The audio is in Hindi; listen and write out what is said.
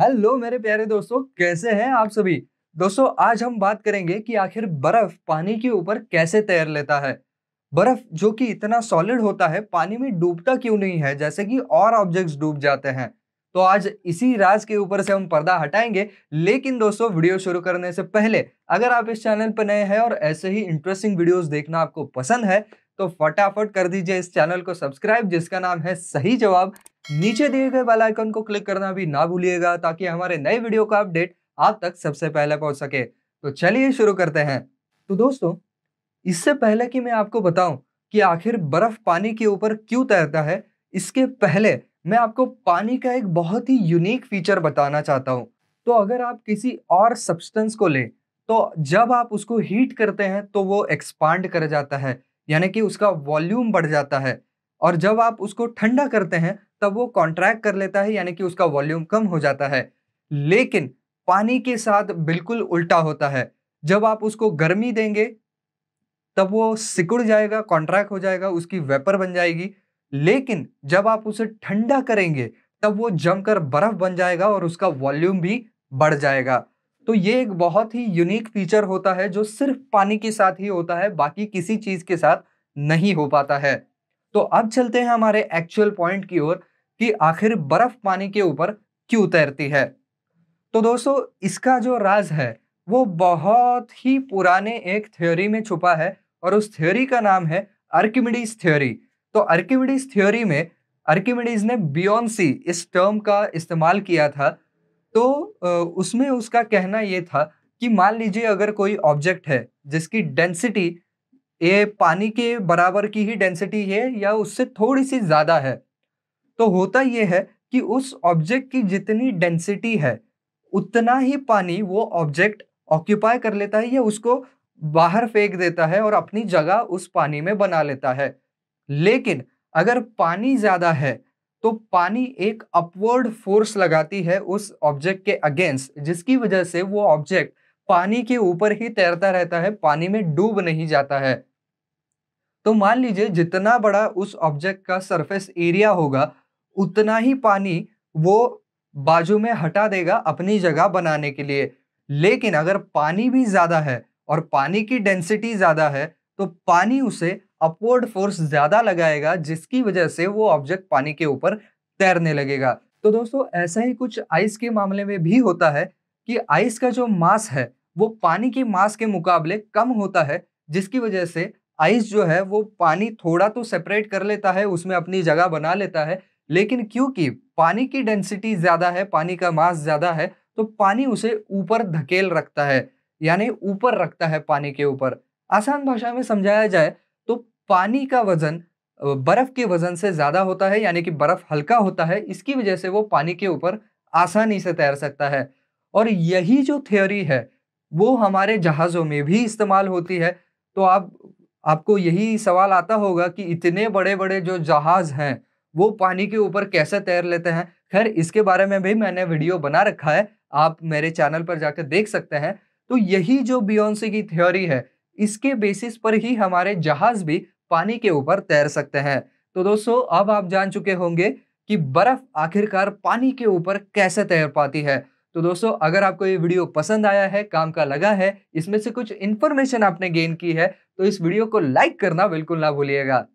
हेलो मेरे प्यारे दोस्तों कैसे हैं आप सभी दोस्तों आज हम बात करेंगे कि आखिर बर्फ पानी के ऊपर कैसे तैर लेता है बर्फ जो कि इतना सॉलिड होता है पानी में डूबता क्यों नहीं है जैसे कि और ऑब्जेक्ट्स डूब जाते हैं तो आज इसी राज के ऊपर से हम पर्दा हटाएंगे लेकिन दोस्तों वीडियो शुरू करने से पहले अगर आप इस चैनल पर नए हैं और ऐसे ही इंटरेस्टिंग वीडियोस देखना आपको पसंद है तो फटाफट कर दीजिए इस चैनल को सब्सक्राइब जिसका नाम है सही जवाब नीचे दिए गए बेल आइकन को क्लिक करना भी ना भूलिएगा ताकि हमारे नए वीडियो का अपडेट आप तक सबसे पहले पहुंच सके तो चलिए शुरू करते हैं तो दोस्तों इससे पहले कि मैं आपको बताऊं कि आखिर बर्फ पानी के ऊपर क्यों तैरता है इसके पहले मैं आपको पानी का एक बहुत ही यूनिक फीचर बताना चाहता हूँ तो अगर आप किसी और सब्सटेंस को लें तो जब आप उसको हीट करते हैं तो वो एक्सपांड कर जाता है यानी कि उसका वॉल्यूम बढ़ जाता है और जब आप उसको ठंडा करते हैं तब वो कॉन्ट्रैक्ट कर लेता है यानी कि उसका वॉल्यूम कम हो जाता है लेकिन पानी के साथ बिल्कुल उल्टा होता है जब आप उसको गर्मी देंगे तब वो सिकुड़ जाएगा कॉन्ट्रैक्ट हो जाएगा उसकी वेपर बन जाएगी लेकिन जब आप उसे ठंडा करेंगे तब वो जमकर बर्फ बन जाएगा और उसका वॉल्यूम भी बढ़ जाएगा तो ये एक बहुत ही यूनिक फीचर होता है जो सिर्फ पानी के साथ ही होता है बाकी किसी चीज़ के साथ नहीं हो पाता है तो अब चलते हैं हमारे एक्चुअल पॉइंट की ओर कि आखिर बर्फ पानी के ऊपर क्यों तैरती है तो दोस्तों इसका जो राज है वो बहुत ही पुराने एक थ्योरी में छुपा है और उस थ्योरी का नाम है अर्किमिडीज थ्योरी तो अर्किमिडीज थ्योरी में अर्किमिडीज ने बियोन्सी इस टर्म का इस्तेमाल किया था तो उसमें उसका कहना ये था कि मान लीजिए अगर कोई ऑब्जेक्ट है जिसकी डेंसिटी ये पानी के बराबर की ही डेंसिटी है या उससे थोड़ी सी ज़्यादा है तो होता ये है कि उस ऑब्जेक्ट की जितनी डेंसिटी है उतना ही पानी वो ऑब्जेक्ट ऑक्यूपाई कर लेता है या उसको बाहर फेंक देता है और अपनी जगह उस पानी में बना लेता है लेकिन अगर पानी ज़्यादा है तो पानी एक अपवर्ड फोर्स लगाती है उस ऑब्जेक्ट के अगेंस्ट जिसकी वजह से वो ऑब्जेक्ट पानी के ऊपर ही तैरता रहता है पानी में डूब नहीं जाता है तो मान लीजिए जितना बड़ा उस ऑब्जेक्ट का सरफेस एरिया होगा उतना ही पानी वो बाजू में हटा देगा अपनी जगह बनाने के लिए लेकिन अगर पानी भी ज़्यादा है और पानी की डेंसिटी ज़्यादा है तो पानी उसे अपवर्ड फोर्स ज्यादा लगाएगा जिसकी वजह से वो ऑब्जेक्ट पानी के ऊपर तैरने लगेगा तो दोस्तों ऐसा ही कुछ आइस के मामले में भी होता है कि आइस का जो मास है वो पानी के मास के मुकाबले कम होता है जिसकी वजह से आइस जो है वो पानी थोड़ा तो सेपरेट कर लेता है उसमें अपनी जगह बना लेता है लेकिन क्योंकि पानी की डेंसिटी ज़्यादा है पानी का मास ज़्यादा है तो पानी उसे ऊपर धकेल रखता है यानी ऊपर रखता है पानी के ऊपर आसान भाषा में समझाया जाए तो पानी का वजन बर्फ के वजन से ज़्यादा होता है यानी कि बर्फ हल्का होता है इसकी वजह से वो पानी के ऊपर आसानी से तैर सकता है और यही जो थ्योरी है वो हमारे जहाज़ों में भी इस्तेमाल होती है तो आप आपको यही सवाल आता होगा कि इतने बड़े बड़े जो जहाज़ हैं वो पानी के ऊपर कैसे तैर लेते हैं खैर इसके बारे में भी मैंने वीडियो बना रखा है आप मेरे चैनल पर जाकर देख सकते हैं तो यही जो बियॉन्से की थ्योरी है इसके बेसिस पर ही हमारे जहाज भी पानी के ऊपर तैर सकते हैं तो दोस्तों अब आप जान चुके होंगे कि बर्फ आखिरकार पानी के ऊपर कैसे तैर पाती है तो दोस्तों अगर आपको ये वीडियो पसंद आया है काम का लगा है इसमें से कुछ इन्फॉर्मेशन आपने गेन की है तो इस वीडियो को लाइक करना बिल्कुल ना भूलिएगा